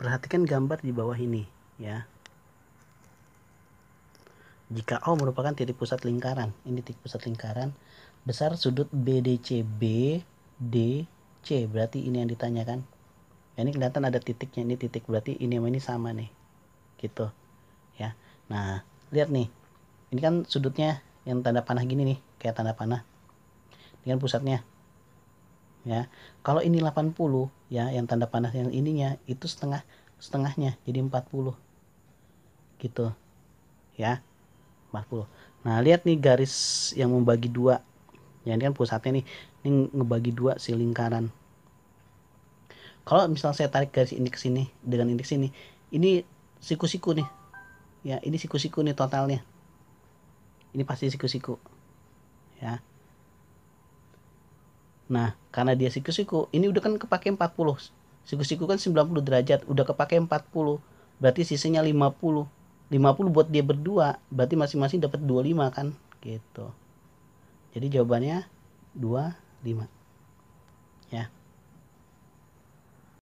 Perhatikan gambar di bawah ini ya. Jika O merupakan titik pusat lingkaran, ini titik pusat lingkaran besar sudut BDC BDC berarti ini yang ditanyakan. Ya, ini kelihatan ada titiknya ini titik berarti ini sama ini sama nih. Gitu. Ya. Nah, lihat nih. Ini kan sudutnya yang tanda panah gini nih, kayak tanda panah. dengan pusatnya ya kalau ini 80 ya yang tanda panas yang ininya itu setengah setengahnya jadi 40 gitu ya 40 nah lihat nih garis yang membagi dua ya ini kan pusatnya nih ini ngebagi dua si lingkaran kalau misalnya saya tarik garis ini ke sini dengan indeks sini, ini siku-siku nih ya ini siku-siku nih totalnya ini pasti siku-siku Nah, karena dia siku-siku, ini udah kan kepake 40. Siku-siku kan 90 derajat, udah kepake 40. Berarti sisanya 50. 50 buat dia berdua, berarti masing-masing dapat 25 kan? Gitu. Jadi jawabannya 25. Ya.